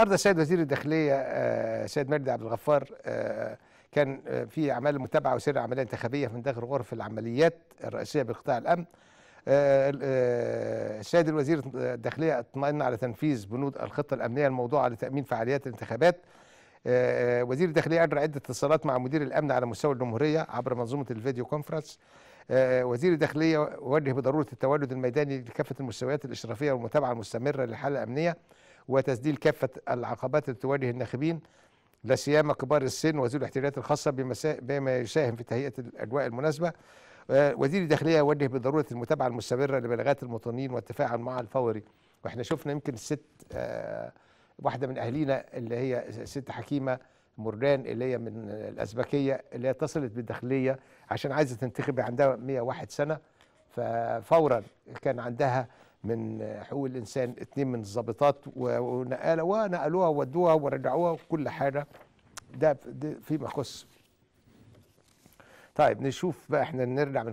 النهارده السيد وزير الداخليه آه، السيد مجدي عبد الغفار آه، كان آه، في اعمال متابعه وسير عمليه انتخابيه من داخل غرف العمليات الرئيسيه بقطاع الامن السيد الوزير الداخليه اطمئن على تنفيذ بنود الخطه الامنيه الموضوعه لتامين فعاليات الانتخابات وزير الداخليه اجرى عده اتصالات مع مدير الامن على مستوى الجمهوريه عبر منظومه الفيديو كونفرنس وزير الداخليه وجه بضروره التواجد الميداني لكافه المستويات الاشرافيه والمتابعه المستمره للحاله الامنيه وتسديل كافة العقبات التي تواجه الناخبين لا سيما كبار السن وذوي الاحتياجات الخاصة بما يساهم في تهيئة الأجواء المناسبة آه، وزير الداخلية يوجه بضرورة المتابعة المستمرة لبلاغات المواطنين والتفاعل معها الفوري واحنا شفنا يمكن الست آه، واحدة من أهلينا اللي هي ست حكيمة مردان اللي هي من الأزبكية اللي هي اتصلت بالداخلية عشان عايزة تنتخب عندها 101 سنة ففورا كان عندها من حقوق الانسان اتنين من الضابطات ونقلوها ونقلوها وودوها ورجعوها وكل حاجه ده فيما يخص طيب نشوف بقى احنا نرجع من